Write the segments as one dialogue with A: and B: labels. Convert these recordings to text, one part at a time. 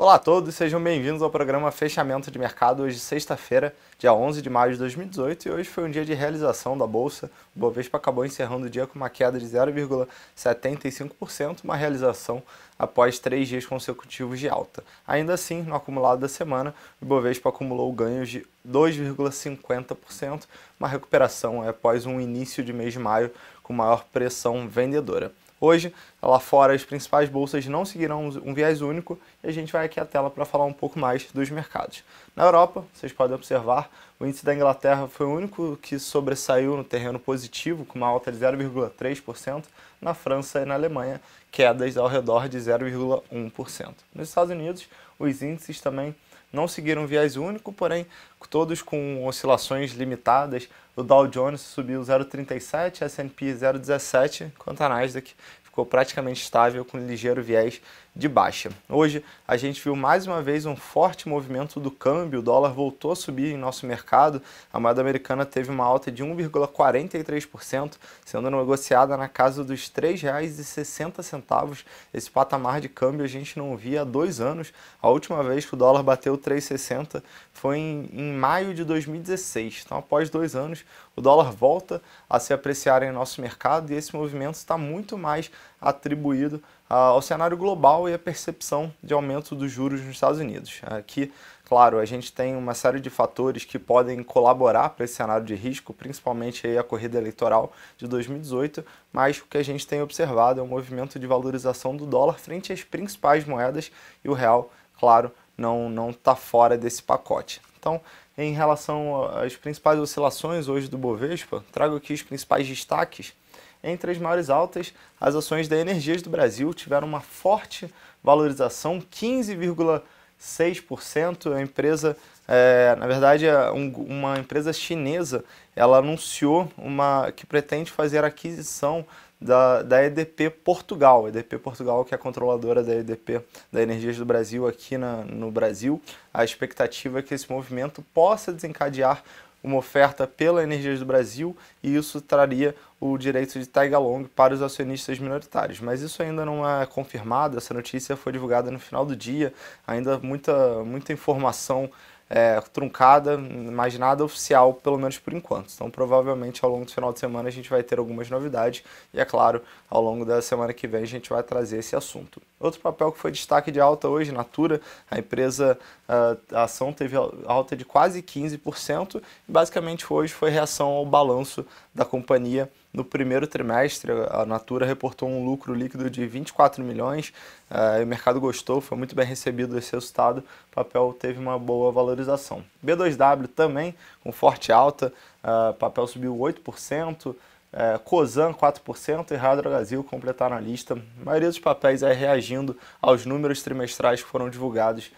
A: Olá a todos, sejam bem-vindos ao programa Fechamento de Mercado, hoje sexta-feira, dia 11 de maio de 2018, e hoje foi um dia de realização da Bolsa. O Bovespa acabou encerrando o dia com uma queda de 0,75%, uma realização após três dias consecutivos de alta. Ainda assim, no acumulado da semana, o Bovespa acumulou ganhos de 2,50%, uma recuperação é, após um início de mês de maio com maior pressão vendedora. Hoje, lá fora, as principais bolsas não seguirão um viés único e a gente vai aqui à tela para falar um pouco mais dos mercados. Na Europa, vocês podem observar, o índice da Inglaterra foi o único que sobressaiu no terreno positivo, com uma alta de 0,3%, na França e na Alemanha, quedas ao redor de 0,1%. Nos Estados Unidos, os índices também não seguiram viés único, porém todos com oscilações limitadas. O Dow Jones subiu 0,37, S&P 0,17, enquanto a Nasdaq ficou praticamente estável com um ligeiro viés de baixa. Hoje a gente viu mais uma vez um forte movimento do câmbio, o dólar voltou a subir em nosso mercado. A moeda americana teve uma alta de 1,43%, sendo negociada na casa dos R$ 3,60. Esse patamar de câmbio a gente não via há dois anos. A última vez que o dólar bateu 3,60 foi em, em maio de 2016. Então, após dois anos, o dólar volta a se apreciar em nosso mercado e esse movimento está muito mais atribuído ao cenário global e a percepção de aumento dos juros nos Estados Unidos. Aqui, claro, a gente tem uma série de fatores que podem colaborar para esse cenário de risco, principalmente a corrida eleitoral de 2018, mas o que a gente tem observado é um movimento de valorização do dólar frente às principais moedas e o real, claro, não está fora desse pacote. Então, em relação às principais oscilações hoje do Bovespa, trago aqui os principais destaques. Entre as maiores altas, as ações da Energias do Brasil tiveram uma forte valorização, 15,6%. A empresa, é, na verdade, é uma empresa chinesa, ela anunciou uma que pretende fazer aquisição da, da EDP Portugal. EDP Portugal, que é a controladora da EDP da Energias do Brasil aqui na, no Brasil. A expectativa é que esse movimento possa desencadear uma oferta pela Energias do Brasil e isso traria o direito de Taiga Long para os acionistas minoritários. Mas isso ainda não é confirmado, essa notícia foi divulgada no final do dia, ainda muita, muita informação é, truncada, mais nada oficial, pelo menos por enquanto. Então, provavelmente ao longo do final de semana a gente vai ter algumas novidades e, é claro, ao longo da semana que vem a gente vai trazer esse assunto. Outro papel que foi destaque de alta hoje, Natura, a empresa, ah, a ação teve alta de quase 15% e basicamente hoje foi reação ao balanço da companhia no primeiro trimestre, a Natura reportou um lucro líquido de 24 milhões. Uh, o mercado gostou, foi muito bem recebido esse resultado. O papel teve uma boa valorização. B2W também, com forte alta, uh, papel subiu 8%. Eh, Cosan 4% e Radrogazil completaram a lista. A maioria dos papéis é reagindo aos números trimestrais que foram divulgados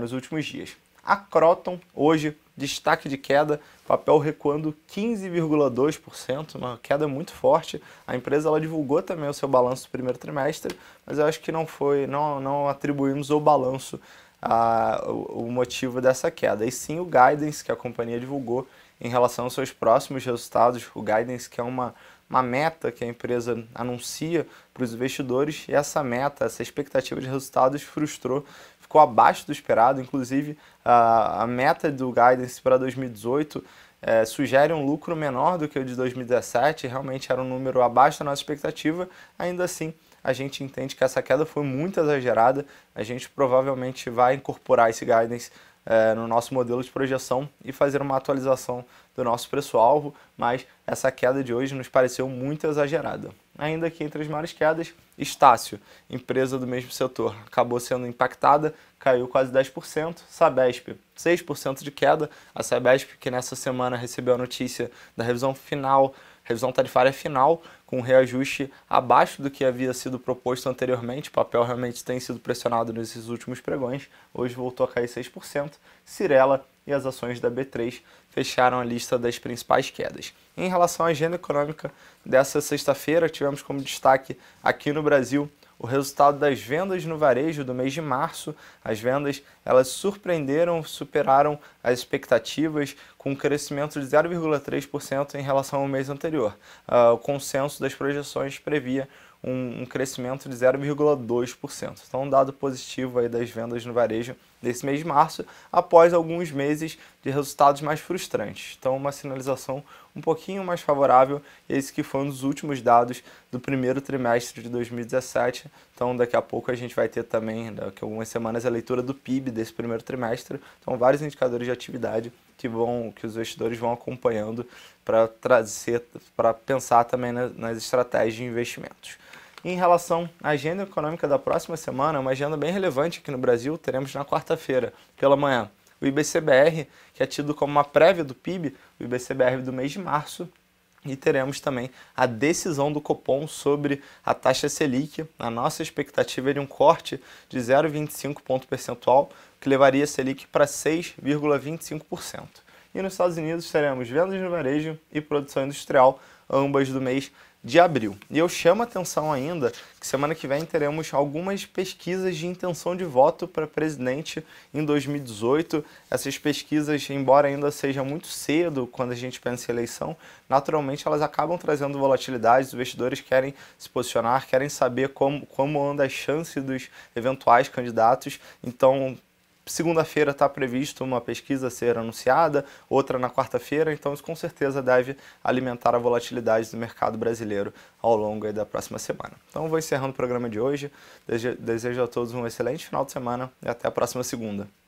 A: nos últimos dias. A Croton hoje destaque de queda, papel recuando 15,2%, uma queda muito forte. A empresa ela divulgou também o seu balanço do primeiro trimestre, mas eu acho que não foi, não, não atribuímos o balanço a, o, o motivo dessa queda, e sim o guidance que a companhia divulgou em relação aos seus próximos resultados, o guidance que é uma uma meta que a empresa anuncia para os investidores e essa meta, essa expectativa de resultados frustrou, ficou abaixo do esperado. Inclusive, a, a meta do guidance para 2018 é, sugere um lucro menor do que o de 2017, realmente era um número abaixo da nossa expectativa, ainda assim a gente entende que essa queda foi muito exagerada. A gente provavelmente vai incorporar esse guidance é, no nosso modelo de projeção e fazer uma atualização do nosso preço-alvo, mas essa queda de hoje nos pareceu muito exagerada. Ainda que entre as maiores quedas, Estácio, empresa do mesmo setor, acabou sendo impactada, caiu quase 10%, Sabesp, 6% de queda, a Sabesp que nessa semana recebeu a notícia da revisão final, revisão tarifária final, com reajuste abaixo do que havia sido proposto anteriormente. O papel realmente tem sido pressionado nesses últimos pregões, hoje voltou a cair 6%. Cirela e as ações da B3 fecharam a lista das principais quedas. Em relação à agenda econômica dessa sexta-feira, tivemos como destaque aqui no Brasil o resultado das vendas no varejo do mês de março. As vendas elas surpreenderam, superaram as expectativas com um crescimento de 0,3% em relação ao mês anterior. Uh, o consenso das projeções previa um, um crescimento de 0,2%. Então, um dado positivo aí das vendas no varejo desse mês de março, após alguns meses de resultados mais frustrantes. Então, uma sinalização um pouquinho mais favorável, é esse que foi um dos últimos dados do primeiro trimestre de 2017. Então, daqui a pouco a gente vai ter também, daqui a algumas semanas, a leitura do PIB desse primeiro trimestre. Então, vários indicadores de atividade que vão que os investidores vão acompanhando para trazer para pensar também nas estratégias de investimentos. Em relação à agenda econômica da próxima semana, uma agenda bem relevante aqui no Brasil, teremos na quarta-feira, pela manhã, o IBCBR, que é tido como uma prévia do PIB, o IBCBR do mês de março, e teremos também a decisão do Copom sobre a taxa Selic. A nossa expectativa é de um corte de 0,25 ponto percentual, que levaria a Selic para 6,25%. E nos Estados Unidos teremos vendas no varejo e produção industrial, ambas do mês de abril. E eu chamo a atenção ainda que semana que vem teremos algumas pesquisas de intenção de voto para presidente em 2018. Essas pesquisas, embora ainda seja muito cedo quando a gente pensa em eleição, naturalmente elas acabam trazendo volatilidade, os investidores querem se posicionar, querem saber como, como anda a chance dos eventuais candidatos. Então, segunda-feira está previsto uma pesquisa ser anunciada, outra na quarta-feira, então isso com certeza deve alimentar a volatilidade do mercado brasileiro ao longo da próxima semana. Então vou encerrando o programa de hoje, desejo a todos um excelente final de semana e até a próxima segunda.